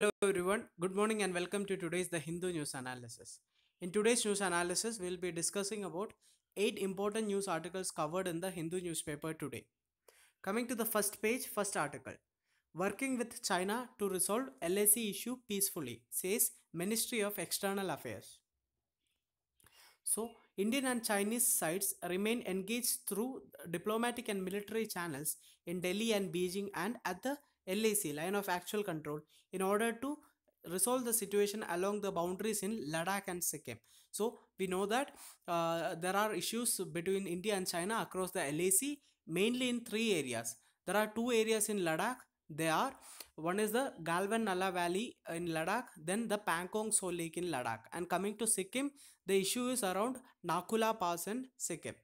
Hello everyone, good morning and welcome to today's The Hindu News Analysis. In today's news analysis, we'll be discussing about 8 important news articles covered in the Hindu newspaper today. Coming to the first page, first article. Working with China to resolve LAC issue peacefully, says Ministry of External Affairs. So, Indian and Chinese sides remain engaged through diplomatic and military channels in Delhi and Beijing and at the LAC, line of actual control, in order to resolve the situation along the boundaries in Ladakh and Sikkim. So we know that uh, there are issues between India and China across the LAC, mainly in three areas. There are two areas in Ladakh. They are one is the Galvan Nala Valley in Ladakh, then the Pangong So Lake in Ladakh. And coming to Sikkim, the issue is around Nakula Pass in Sikkim,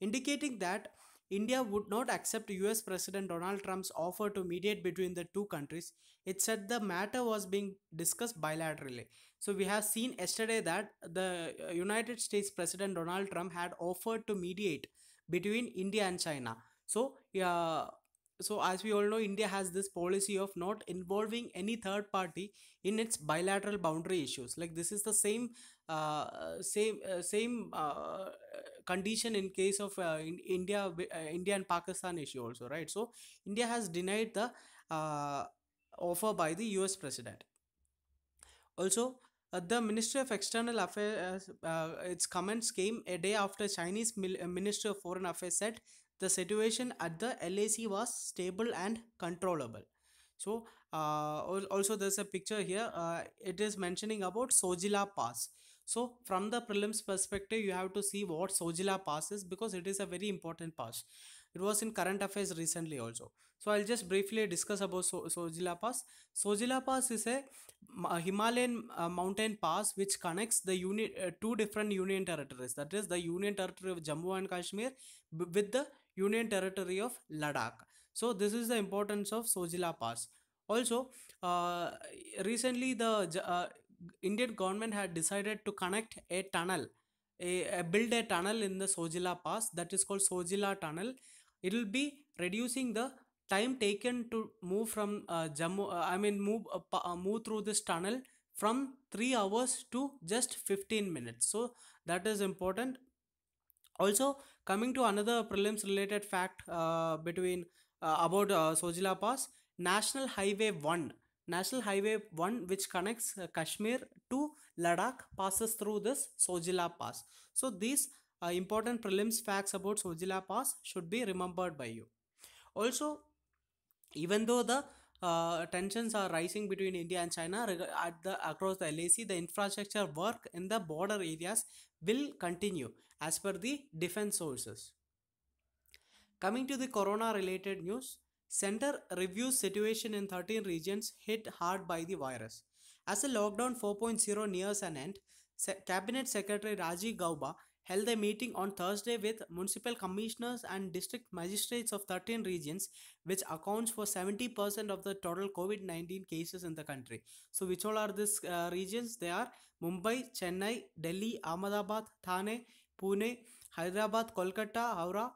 indicating that India would not accept US President Donald Trump's offer to mediate between the two countries. It said the matter was being discussed bilaterally. So we have seen yesterday that the uh, United States President Donald Trump had offered to mediate between India and China. So uh, so as we all know india has this policy of not involving any third party in its bilateral boundary issues like this is the same uh, same uh, same uh, condition in case of uh, in India, uh, India and Pakistan issue also, right? So India has denied the uh, offer by the U.S. president. Also, uh, the Ministry of External Affairs, uh, its comments came a day after Chinese uh, Minister of Foreign Affairs said the situation at the LAC was stable and controllable so uh, also there's a picture here uh, it is mentioning about sojila pass so from the prelims perspective, you have to see what Sojila pass is because it is a very important pass. It was in current affairs recently also. So I'll just briefly discuss about so Sojila Pass. Sojila Pass is a Himalayan uh, mountain pass which connects the uni- uh, two different union territories. That is the union territory of Jammu and Kashmir with the union territory of Ladakh. So this is the importance of Sojila Pass. Also, uh, recently the uh, Indian government had decided to connect a tunnel, a, a build a tunnel in the Sojila Pass that is called Sojila Tunnel. It will be reducing the time taken to move from uh, Jammu. Uh, I mean, move uh, uh move through this tunnel from three hours to just 15 minutes. So that is important. Also, coming to another prelims related fact uh, between uh, about Sojila Pass, National Highway One National Highway 1, which connects uh, Kashmir to Ladakh, passes through this Sojila Pass. So, these uh, important prelims facts about Sojila Pass should be remembered by you. Also, even though the uh, tensions are rising between India and China at the across the LAC, the infrastructure work in the border areas will continue as per the defense sources. Coming to the corona related news, Center reviews situation in 13 regions hit hard by the virus. As the lockdown 4.0 nears an end, Cabinet Secretary Rajiv Gauba held a meeting on Thursday with municipal commissioners and district magistrates of 13 regions, which accounts for 70% of the total COVID 19 cases in the country. So, which all are these uh, regions? They are Mumbai, Chennai, Delhi, Ahmedabad, Thane, Pune, Hyderabad, Kolkata, Howrah,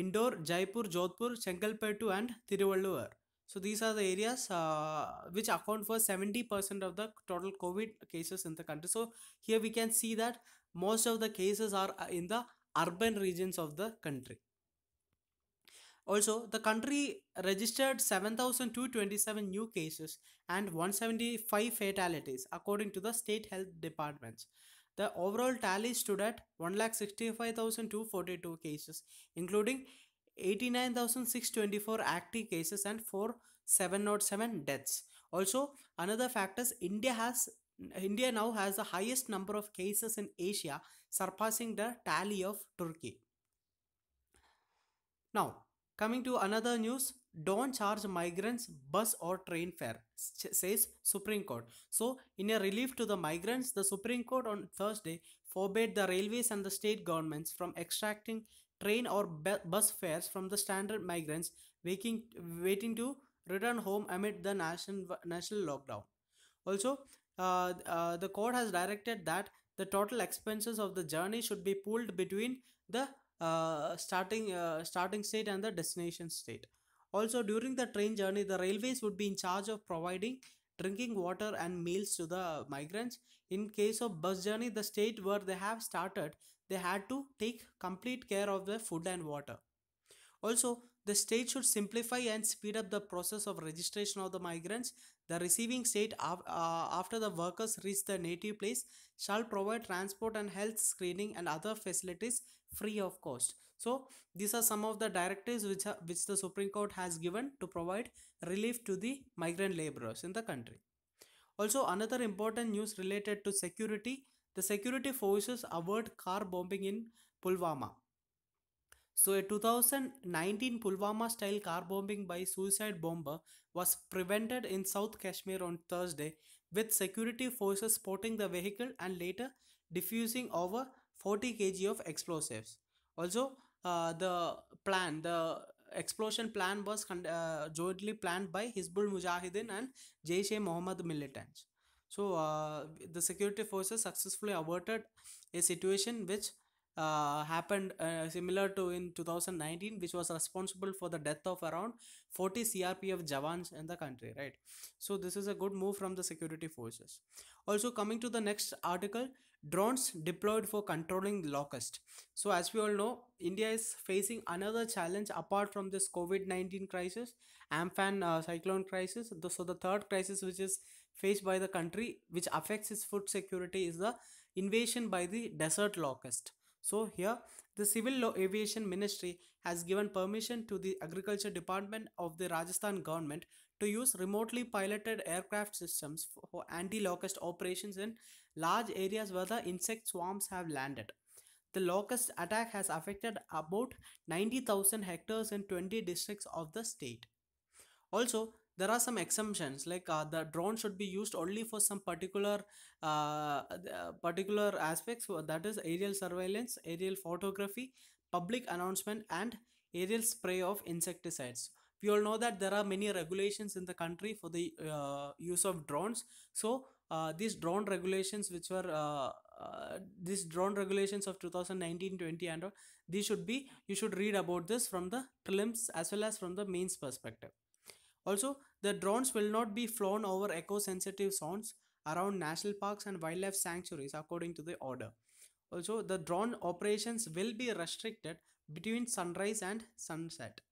Indore, Jaipur, Jodhpur, Chengalpattu and Tiruvallur. So these are the areas uh, which account for 70% of the total COVID cases in the country. So here we can see that most of the cases are uh, in the urban regions of the country. Also, the country registered 7,227 new cases and 175 fatalities according to the state health departments. The overall tally stood at 1,65,242 cases, including 89,624 active cases and 4,707 deaths. Also, another factor is India has India now has the highest number of cases in Asia, surpassing the tally of Turkey. Now, coming to another news, don't charge migrants bus or train fare, says Supreme Court. So, in a relief to the migrants, the Supreme Court on Thursday forbade the railways and the state governments from extracting train or bus fares from the standard migrants waiting, waiting to return home amid the national, national lockdown. Also, uh, uh, the court has directed that the total expenses of the journey should be pooled between the uh, starting uh, starting state and the destination state. Also, during the train journey, the railways would be in charge of providing drinking water and meals to the migrants. In case of bus journey, the state where they have started, they had to take complete care of the food and water. Also, the state should simplify and speed up the process of registration of the migrants. The receiving state, uh, after the workers reach their native place, shall provide transport and health screening and other facilities free of cost so these are some of the directives which are, which the supreme court has given to provide relief to the migrant laborers in the country also another important news related to security the security forces avert car bombing in pulwama so a 2019 Pulwama style car bombing by suicide bomber was prevented in South Kashmir on Thursday with security forces spotting the vehicle and later defusing over 40 kg of explosives. Also, uh, the plan, the explosion plan was uh, jointly planned by Hizbul Mujahideen and Jaish-e Mohammed militants. So uh, the security forces successfully averted a situation which uh, happened uh, similar to in 2019 which was responsible for the death of around 40 crpf jawans in the country right so this is a good move from the security forces also coming to the next article drones deployed for controlling locust so as we all know india is facing another challenge apart from this covid-19 crisis amphan uh, cyclone crisis so the third crisis which is faced by the country which affects its food security is the invasion by the desert locust so here the civil aviation ministry has given permission to the agriculture department of the rajasthan government to use remotely piloted aircraft systems for anti-locust operations in large areas where the insect swarms have landed. The locust attack has affected about 90,000 hectares in 20 districts of the state. Also, there are some exemptions like uh, the drone should be used only for some particular uh, uh particular aspects that is aerial surveillance aerial photography public announcement and aerial spray of insecticides you all know that there are many regulations in the country for the uh, use of drones so uh, these drone regulations which were uh, uh these drone regulations of 2019-20 and these should be you should read about this from the prelims as well as from the mains perspective also the drones will not be flown over eco-sensitive zones around national parks and wildlife sanctuaries according to the order also the drone operations will be restricted between sunrise and sunset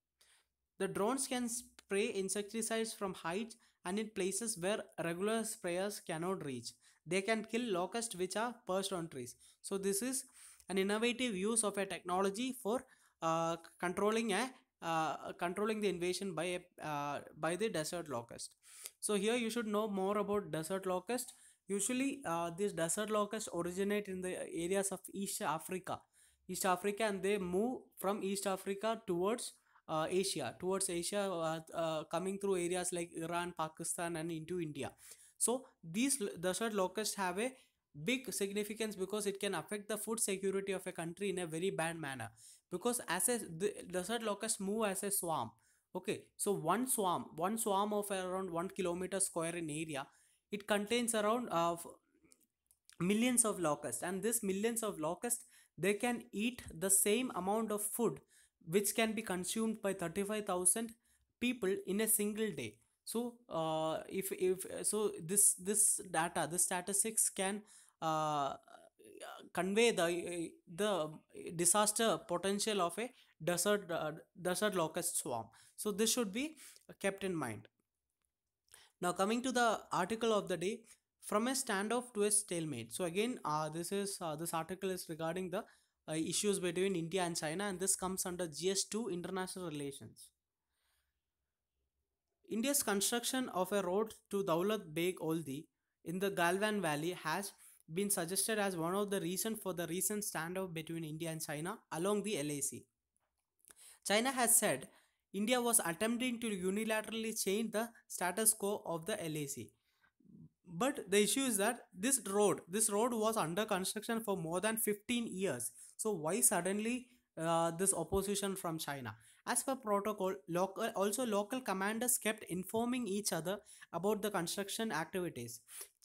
the drones can spray insecticides from heights and in places where regular sprayers cannot reach. They can kill locusts which are perched on trees. So this is an innovative use of a technology for uh, controlling a uh, controlling the invasion by a, uh, by the desert locust. So here you should know more about desert locust. Usually, uh, these desert locusts originate in the areas of East Africa, East Africa, and they move from East Africa towards uh, Asia, towards Asia, uh, uh, coming through areas like Iran, Pakistan, and into India. So these desert locusts have a big significance because it can affect the food security of a country in a very bad manner. Because as a desert locusts move as a swarm. Okay, so one swarm, one swarm of around one kilometer square in area, it contains around uh, millions of locusts and this millions of locusts they can eat the same amount of food which can be consumed by 35000 people in a single day so uh, if if so this this data this statistics can uh, convey the the disaster potential of a desert uh, desert locust swarm so this should be kept in mind now coming to the article of the day from a standoff to a stalemate so again uh, this is uh, this article is regarding the uh, issues between India and China, and this comes under GS2 international relations. India's construction of a road to Daulat Beg Oldi in the Galvan Valley has been suggested as one of the reasons for the recent standoff between India and China along the LAC. China has said India was attempting to unilaterally change the status quo of the LAC but the issue is that this road this road was under construction for more than 15 years so why suddenly uh, this opposition from china as per protocol local also local commanders kept informing each other about the construction activities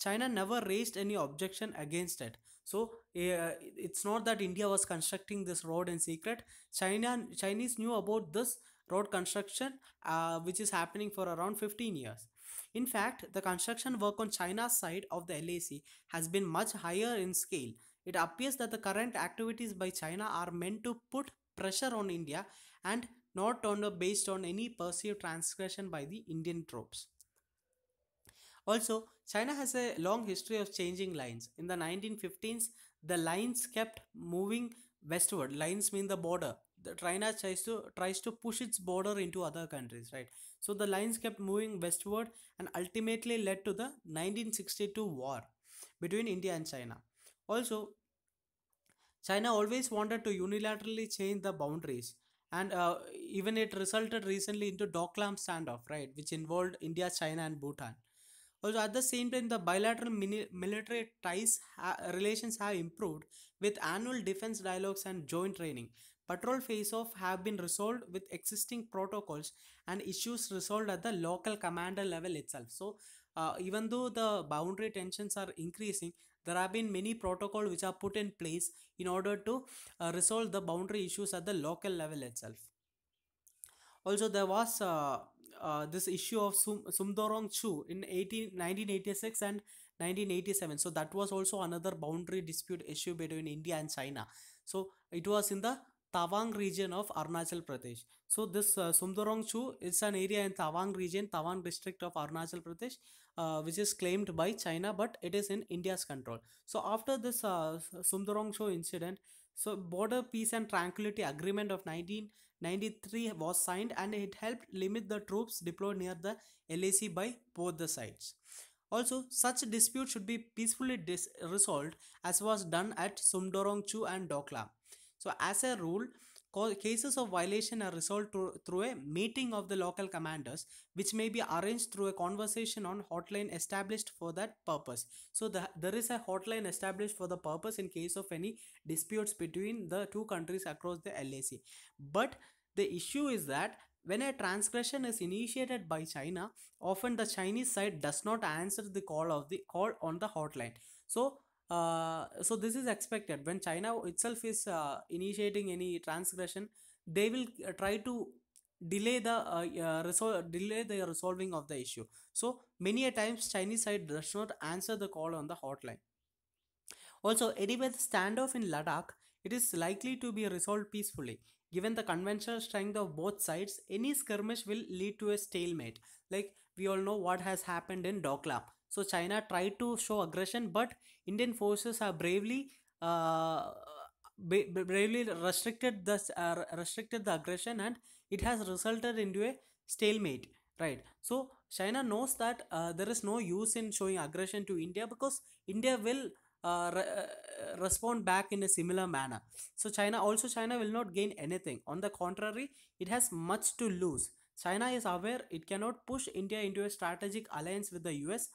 china never raised any objection against it so uh, it's not that india was constructing this road in secret china chinese knew about this road construction uh, which is happening for around 15 years in fact, the construction work on China's side of the LAC has been much higher in scale. It appears that the current activities by China are meant to put pressure on India and not on a based on any perceived transgression by the Indian troops. Also, China has a long history of changing lines. In the 1915s, the lines kept moving westward. Lines mean the border. The China tries to tries to push its border into other countries, right? So the lines kept moving westward and ultimately led to the 1962 war between India and China. Also, China always wanted to unilaterally change the boundaries and uh, even it resulted recently into Doklam standoff, right, which involved India, China and Bhutan. Also, at the same time, the bilateral mini- military ties ha- relations have improved with annual defense dialogues and joint training patrol phase off have been resolved with existing protocols and issues resolved at the local commander level itself so uh, even though the boundary tensions are increasing there have been many protocols which are put in place in order to uh, resolve the boundary issues at the local level itself also there was uh, uh, this issue of Sum- Sumdorong Chu in 18, 1986 and 1987 so that was also another boundary dispute issue between India and China so it was in the Tawang region of Arunachal Pradesh. So this uh, Sumdorongchu is an area in Tawang region, Tawang district of Arunachal Pradesh, uh, which is claimed by China, but it is in India's control. So after this uh, Sumdorongchu incident, so Border Peace and Tranquility Agreement of 1993 was signed and it helped limit the troops deployed near the LAC by both the sides. Also, such dispute should be peacefully resolved as was done at Sumdorongchu and Doklam. So as a rule, cases of violation are resolved through a meeting of the local commanders, which may be arranged through a conversation on hotline established for that purpose. So the, there is a hotline established for the purpose in case of any disputes between the two countries across the LAC. But the issue is that when a transgression is initiated by China, often the Chinese side does not answer the call of the call on the hotline. So uh, so this is expected when china itself is uh, initiating any transgression they will uh, try to delay the uh, uh resol- delay the resolving of the issue so many a times chinese side does not answer the call on the hotline also anyway the standoff in ladakh it is likely to be resolved peacefully given the conventional strength of both sides any skirmish will lead to a stalemate like we all know what has happened in doklam so China tried to show aggression, but Indian forces have bravely uh, bravely restricted the uh, restricted the aggression, and it has resulted into a stalemate. Right. So China knows that uh, there is no use in showing aggression to India because India will uh, re uh, respond back in a similar manner. So China also China will not gain anything. On the contrary, it has much to lose. China is aware it cannot push India into a strategic alliance with the US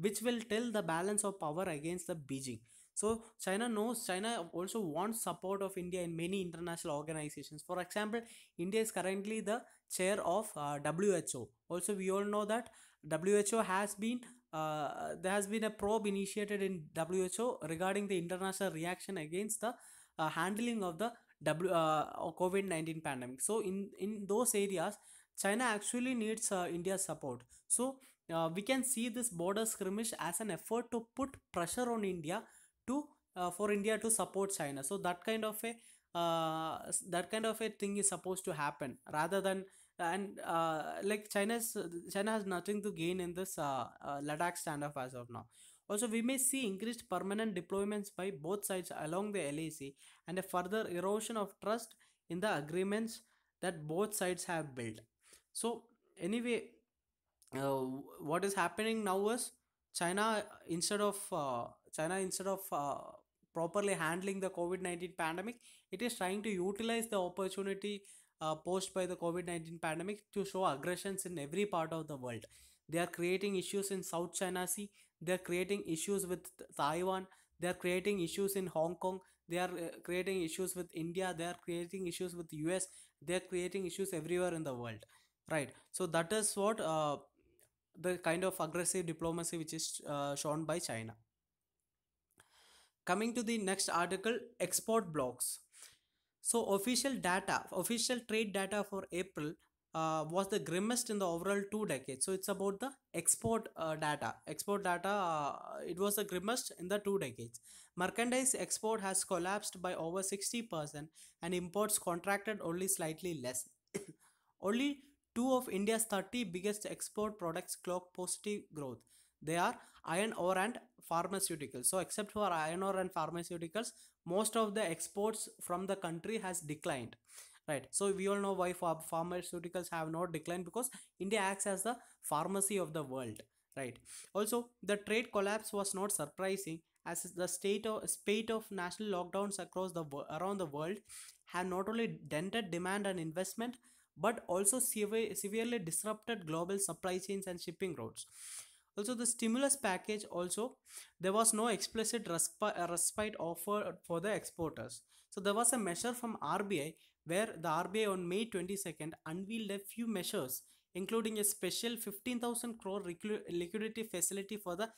which will tell the balance of power against the Beijing. So China knows China also wants support of India in many international organizations. For example, India is currently the chair of uh, WHO. Also, we all know that WHO has been uh, there has been a probe initiated in WHO regarding the international reaction against the uh, handling of the W uh, COVID nineteen pandemic. So in in those areas, China actually needs uh, India's support. So uh, we can see this border skirmish as an effort to put pressure on India to uh, for India to support China. So that kind of a uh, that kind of a thing is supposed to happen rather than and uh, like China's China has nothing to gain in this uh, uh, Ladakh standoff as of now. Also, we may see increased permanent deployments by both sides along the LAC and a further erosion of trust in the agreements that both sides have built. So anyway, uh, what is happening now is China instead of uh, China instead of uh, properly handling the COVID nineteen pandemic, it is trying to utilize the opportunity uh, posed by the COVID nineteen pandemic to show aggressions in every part of the world. They are creating issues in South China Sea. They are creating issues with Taiwan. They are creating issues in Hong Kong. They are uh, creating issues with India. They are creating issues with US. They are creating issues everywhere in the world. Right. So that is what uh, the kind of aggressive diplomacy which is uh, shown by China. Coming to the next article, export blocks. So official data, official trade data for April uh, was the grimmest in the overall two decades. So it's about the export uh, data. Export data, uh, it was the grimmest in the two decades. Merchandise export has collapsed by over 60% and imports contracted only slightly less. only Two of India's 30 biggest export products clock positive growth. They are iron ore and pharmaceuticals. So except for iron ore and pharmaceuticals, most of the exports from the country has declined. Right. So we all know why pharmaceuticals have not declined because India acts as the pharmacy of the world. Right. Also, the trade collapse was not surprising as the state of spate of national lockdowns across the around the world have not only dented demand and investment but also severely disrupted global supply chains and shipping routes also the stimulus package also there was no explicit uh, respite offered for the exporters so there was a measure from rbi where the rbi on may 22nd unveiled a few measures including a special 15000 crore liquidity facility for the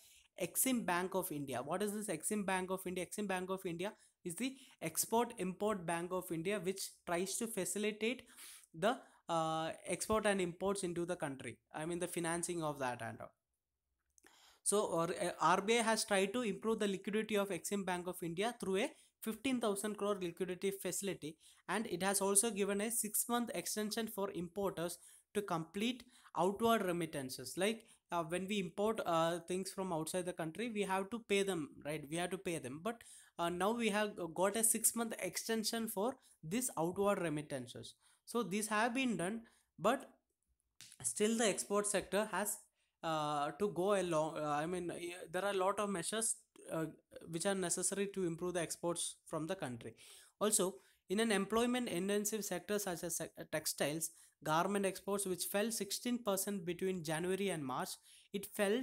exim bank of india what is this exim bank of india exim bank of india is the export import bank of india which tries to facilitate the uh, export and imports into the country i mean the financing of that and all so or, uh, RBI has tried to improve the liquidity of Exim Bank of India through a 15,000 crore liquidity facility and it has also given a 6 month extension for importers to complete outward remittances like uh, when we import uh, things from outside the country we have to pay them right we have to pay them but uh, now we have got a 6 month extension for this outward remittances so these have been done, but still the export sector has uh, to go along. Uh, I mean, there are a lot of measures uh, which are necessary to improve the exports from the country. Also, in an employment intensive sector such as textiles, garment exports, which fell 16% between January and March, it fell,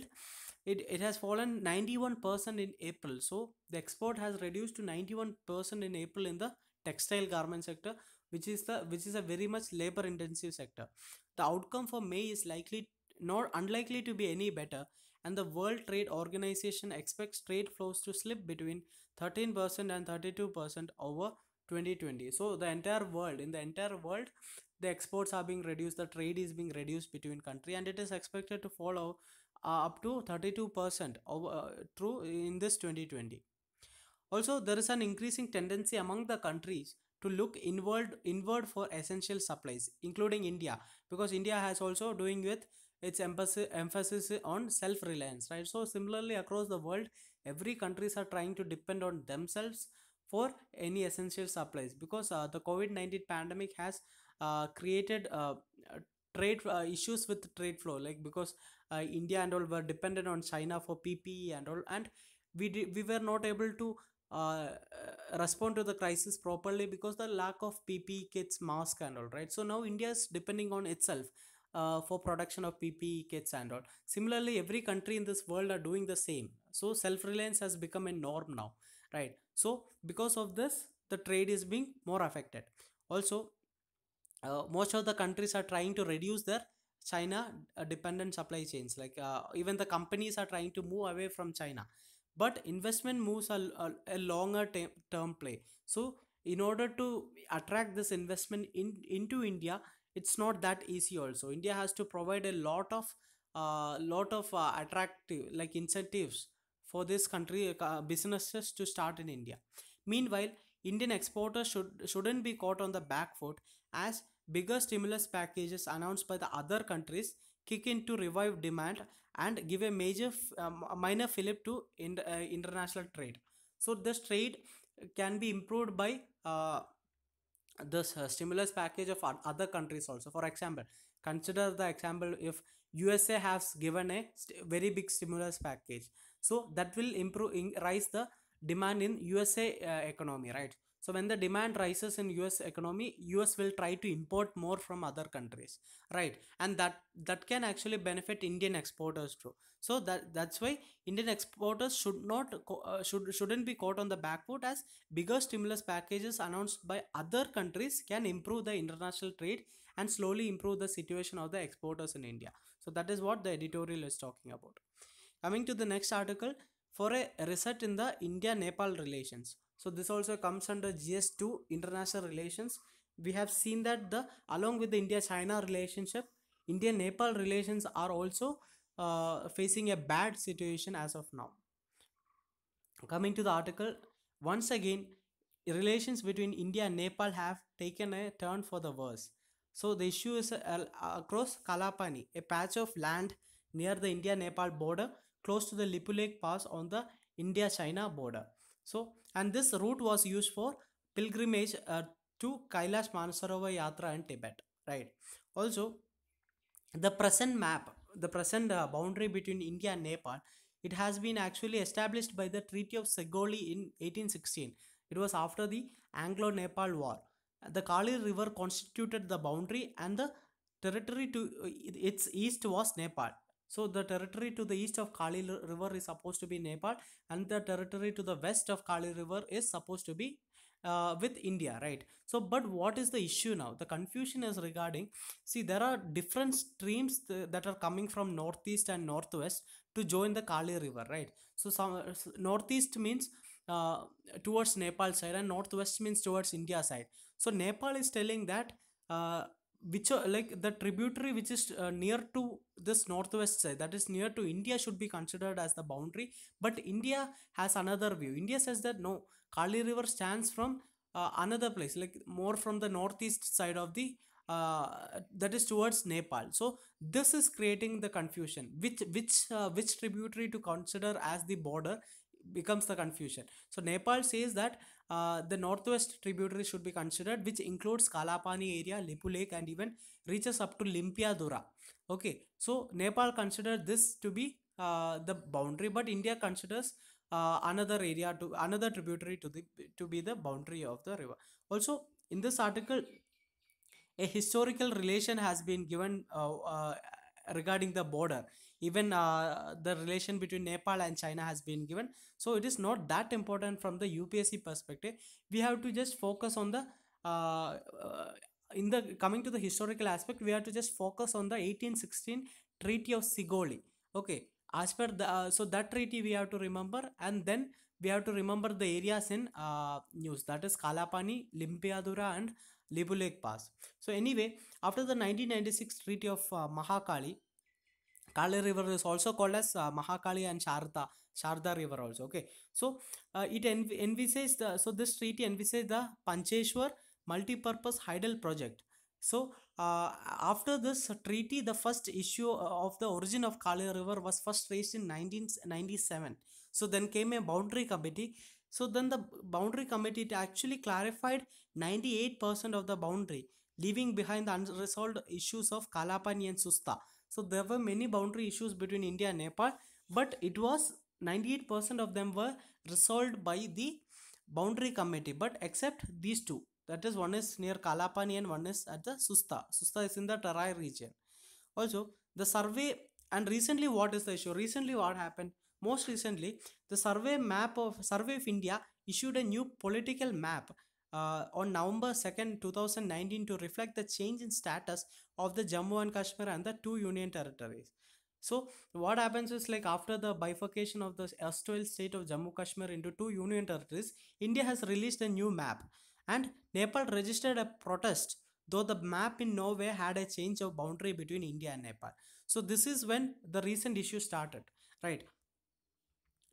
it, it has fallen 91% in April. So the export has reduced to 91% in April in the textile garment sector, which is the which is a very much labor intensive sector the outcome for may is likely nor unlikely to be any better and the world trade organization expects trade flows to slip between 13% and 32% over 2020 so the entire world in the entire world the exports are being reduced the trade is being reduced between country and it is expected to fall uh, up to 32% over uh, through in this 2020 also there is an increasing tendency among the countries to look inward inward for essential supplies including india because india has also doing with its emphasis emphasis on self reliance right so similarly across the world every countries are trying to depend on themselves for any essential supplies because uh, the covid-19 pandemic has uh, created uh, trade uh, issues with trade flow like because uh, india and all were dependent on china for ppe and all and we we were not able to uh, uh, respond to the crisis properly because the lack of PPE kits, mask and all, right? So now India is depending on itself uh, for production of PPE kits and all. Similarly, every country in this world are doing the same. So self-reliance has become a norm now, right? So because of this, the trade is being more affected. Also, uh, most of the countries are trying to reduce their China uh, dependent supply chains. Like uh, even the companies are trying to move away from China but investment moves are, a longer term play so in order to attract this investment in into india it's not that easy also india has to provide a lot of uh, lot of uh, attractive like incentives for this country uh, businesses to start in india meanwhile indian exporters should shouldn't be caught on the back foot as bigger stimulus packages announced by the other countries kick in to revive demand and give a major um, minor fillip to in, uh, international trade so this trade can be improved by uh, this uh, stimulus package of other countries also for example consider the example if usa has given a very big stimulus package so that will improve in, rise the demand in usa uh, economy right so when the demand rises in US economy, US will try to import more from other countries, right? And that that can actually benefit Indian exporters too. So that that's why Indian exporters should not uh, should shouldn't be caught on the back foot as bigger stimulus packages announced by other countries can improve the international trade and slowly improve the situation of the exporters in India. So that is what the editorial is talking about. Coming to the next article for a research in the India Nepal relations so this also comes under gs2 international relations we have seen that the along with the india china relationship india nepal relations are also uh, facing a bad situation as of now coming to the article once again relations between india and nepal have taken a turn for the worse so the issue is uh, across kalapani a patch of land near the india nepal border close to the lipu lake pass on the india china border so, and this route was used for pilgrimage uh, to Kailash Mansarovar Yatra in Tibet, right? Also, the present map, the present uh, boundary between India and Nepal, it has been actually established by the Treaty of Segoli in 1816. It was after the Anglo-Nepal War. The Kali River constituted the boundary and the territory to uh, its east was Nepal. So the territory to the east of Kali River is supposed to be Nepal and the territory to the west of Kali River is supposed to be uh, with India, right? So but what is the issue now? The confusion is regarding, see there are different streams th that are coming from northeast and northwest to join the Kali River, right? So some northeast means uh, towards Nepal side and northwest means towards India side. So Nepal is telling that uh, which are uh, like the tributary which is uh, near to this northwest side that is near to india should be considered as the boundary but india has another view india says that no kali river stands from uh, another place like more from the northeast side of the uh, that is towards nepal so this is creating the confusion which which uh, which tributary to consider as the border becomes the confusion so nepal says that uh, the northwest tributary should be considered which includes kalapani area lipu lake and even reaches up to limpiadura okay so nepal considered this to be uh, the boundary but india considers uh, another area to another tributary to the to be the boundary of the river also in this article a historical relation has been given uh, uh, regarding the border even uh, the relation between nepal and china has been given so it is not that important from the upsc perspective we have to just focus on the uh, uh, in the coming to the historical aspect we have to just focus on the 1816 treaty of sigoli okay as per the uh, so that treaty we have to remember and then we have to remember the areas in uh, news that is kalapani limpiadura and Lake pass so anyway after the 1996 treaty of uh, mahakali Kali river is also called as uh, Mahakali and Sharda, Sharda river also. Okay, so uh, it env envisages the, so this treaty envisages the Pancheshwar multi-purpose Hydel project. So uh, after this treaty, the first issue uh, of the origin of Kali river was first raised in 1997. So then came a boundary committee. So then the boundary committee it actually clarified 98% of the boundary leaving behind the unresolved issues of Kalapani and Susta. So there were many boundary issues between India and Nepal, but it was 98% of them were resolved by the boundary committee, but except these two. That is, one is near Kalapani and one is at the Susta. Susta is in the Terai region. Also, the survey and recently what is the issue? Recently what happened? Most recently, the survey map of Survey of India issued a new political map uh, on November 2nd, 2019 to reflect the change in status of the Jammu and Kashmir and the two union territories. So what happens is like after the bifurcation of the erstwhile state of Jammu Kashmir into two union territories, India has released a new map and Nepal registered a protest though the map in no way had a change of boundary between India and Nepal. So this is when the recent issue started, right?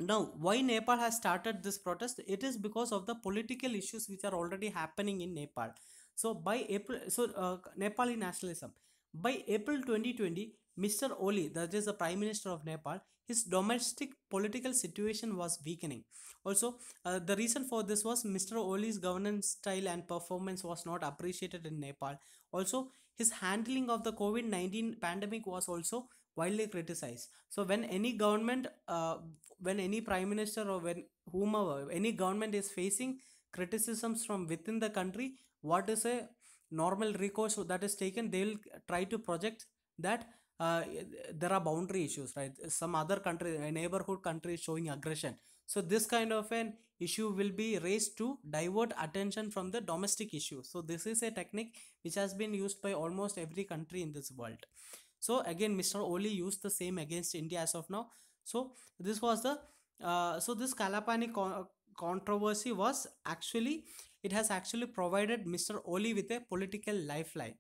Now, why Nepal has started this protest? It is because of the political issues which are already happening in Nepal. So, by April, so uh, Nepali nationalism. By April 2020, Mr. Oli, that is the Prime Minister of Nepal, his domestic political situation was weakening. Also, uh, the reason for this was Mr. Oli's governance style and performance was not appreciated in Nepal. Also, his handling of the COVID 19 pandemic was also widely criticized so when any government uh, when any prime minister or when whomever any government is facing criticisms from within the country what is a normal recourse that is taken they will try to project that uh, there are boundary issues right some other country a neighborhood country is showing aggression so this kind of an issue will be raised to divert attention from the domestic issue so this is a technique which has been used by almost every country in this world so again mr oli used the same against india as of now so this was the uh, so this kalapani uh, controversy was actually it has actually provided mr oli with a political lifeline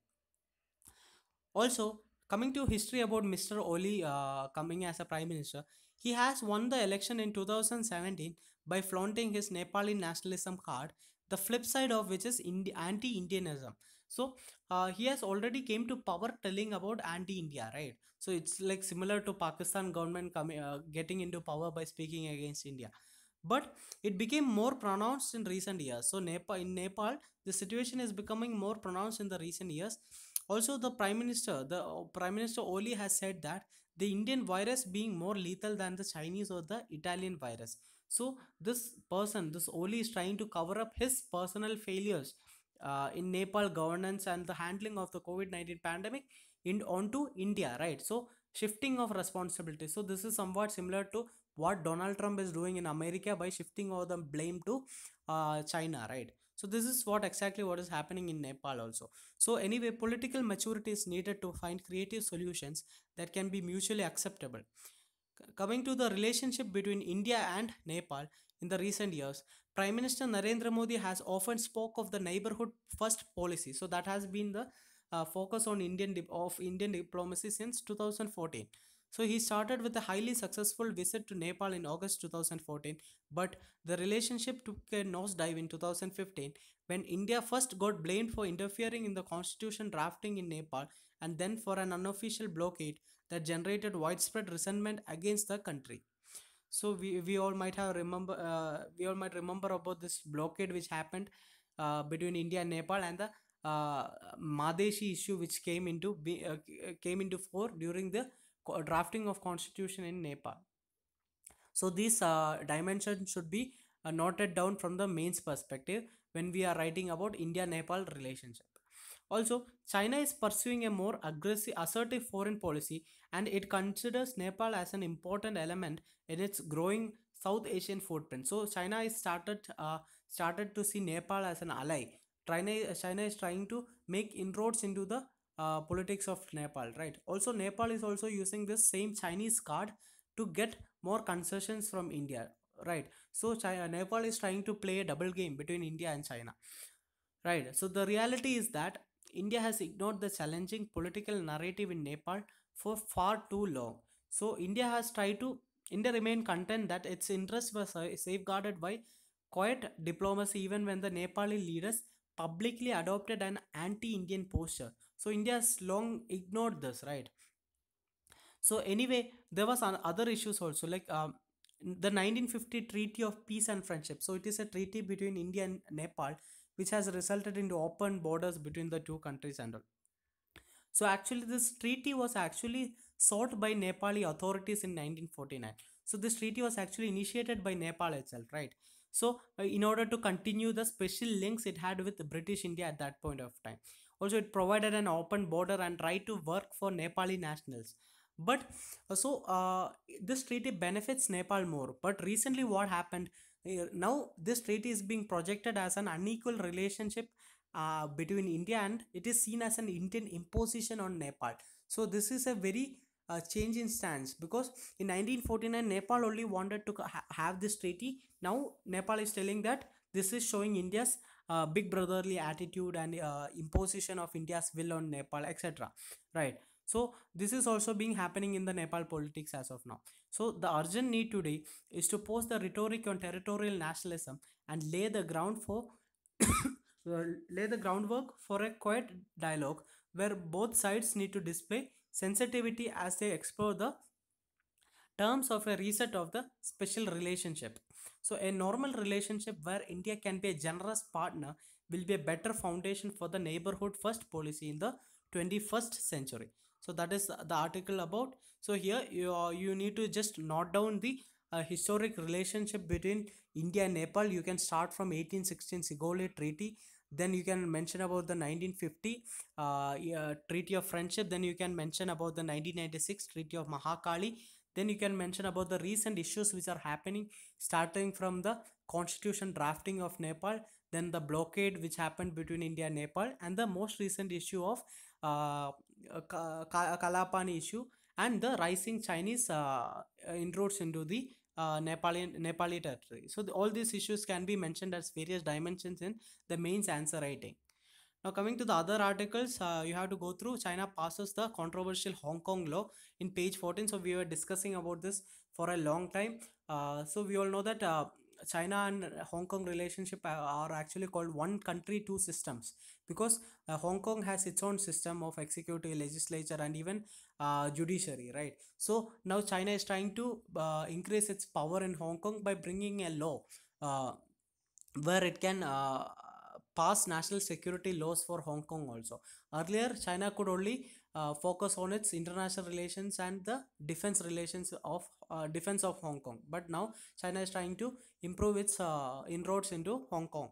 also coming to history about mr oli uh, coming as a prime minister he has won the election in 2017 by flaunting his nepali nationalism card the flip side of which is anti-indianism so uh, he has already came to power telling about anti-india right so it's like similar to pakistan government coming uh, getting into power by speaking against india but it became more pronounced in recent years so nepal in nepal the situation is becoming more pronounced in the recent years also the prime minister the uh, prime minister oli has said that the indian virus being more lethal than the chinese or the italian virus so this person this oli is trying to cover up his personal failures uh, in Nepal governance and the handling of the COVID-19 pandemic in, onto India, right? So shifting of responsibility. So this is somewhat similar to what Donald Trump is doing in America by shifting all the blame to uh, China, right? So this is what exactly what is happening in Nepal also. So anyway, political maturity is needed to find creative solutions that can be mutually acceptable. Coming to the relationship between India and Nepal, in the recent years, Prime Minister Narendra Modi has often spoke of the neighborhood first policy. So that has been the uh, focus on Indian of Indian diplomacy since 2014. So he started with a highly successful visit to Nepal in August 2014, but the relationship took a nosedive in 2015 when India first got blamed for interfering in the constitution drafting in Nepal and then for an unofficial blockade that generated widespread resentment against the country so we, we all might have remember uh, we all might remember about this blockade which happened uh, between india and nepal and the uh, madeshi issue which came into be, uh, came into fore during the drafting of constitution in nepal so these uh, dimensions should be uh, noted down from the mains perspective when we are writing about india nepal relationship also, China is pursuing a more aggressive, assertive foreign policy and it considers Nepal as an important element in its growing South Asian footprint. So, China is started uh, started to see Nepal as an ally. China, China is trying to make inroads into the uh, politics of Nepal, right? Also, Nepal is also using this same Chinese card to get more concessions from India, right? So, China, uh, Nepal is trying to play a double game between India and China, right? So, the reality is that India has ignored the challenging political narrative in Nepal for far too long. So India has tried to India remain content that its interests were safeguarded by quiet diplomacy even when the Nepali leaders publicly adopted an anti-Indian posture. So India has long ignored this, right? So anyway, there was other issues also like um, the 1950 Treaty of Peace and Friendship. So it is a treaty between India and Nepal which has resulted into open borders between the two countries and all. So actually this treaty was actually sought by Nepali authorities in 1949. So this treaty was actually initiated by Nepal itself, right? So uh, in order to continue the special links it had with British India at that point of time. Also it provided an open border and right to work for Nepali nationals. But uh, so uh, this treaty benefits Nepal more. But recently what happened now this treaty is being projected as an unequal relationship uh, between India and it is seen as an Indian imposition on Nepal. So this is a very uh, change in stance because in 1949 Nepal only wanted to ha have this treaty. Now Nepal is telling that this is showing India's uh, big brotherly attitude and uh, imposition of India's will on Nepal, etc. Right so this is also being happening in the nepal politics as of now so the urgent need today is to post the rhetoric on territorial nationalism and lay the ground for lay the groundwork for a quiet dialogue where both sides need to display sensitivity as they explore the terms of a reset of the special relationship. So, a normal relationship where India can be a generous partner will be a better foundation for the neighborhood first policy in the 21st century so that is the article about so here you, uh, you need to just note down the uh, historic relationship between india and nepal you can start from 1816 sigole treaty then you can mention about the 1950 uh, treaty of friendship then you can mention about the 1996 treaty of mahakali then you can mention about the recent issues which are happening starting from the constitution drafting of nepal then the blockade which happened between india and nepal and the most recent issue of uh, uh, kalapani issue and the rising Chinese uh, uh, inroads into the uh, Nepali Nepali territory. So the, all these issues can be mentioned as various dimensions in the mains answer writing. Now coming to the other articles, uh, you have to go through China passes the controversial Hong Kong law in page 14. So we were discussing about this for a long time. Uh, so we all know that China and Hong Kong relationship are actually called one country, two systems because uh, Hong Kong has its own system of executive, legislature, and even uh, judiciary, right? So now China is trying to uh, increase its power in Hong Kong by bringing a law uh, where it can uh, pass national security laws for Hong Kong also. Earlier, China could only uh, focus on its international relations and the defense relations of uh, defense of Hong Kong. But now China is trying to improve its uh, inroads into Hong Kong.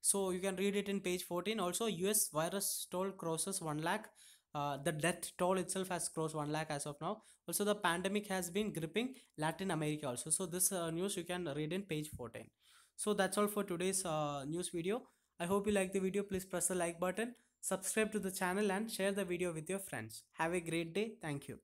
So you can read it in page 14. Also, US virus toll crosses 1 lakh. Uh, the death toll itself has crossed 1 lakh as of now. Also, the pandemic has been gripping Latin America also. So this uh, news you can read in page 14. So that's all for today's uh, news video. I hope you like the video. Please press the like button. Subscribe to the channel and share the video with your friends. Have a great day. Thank you.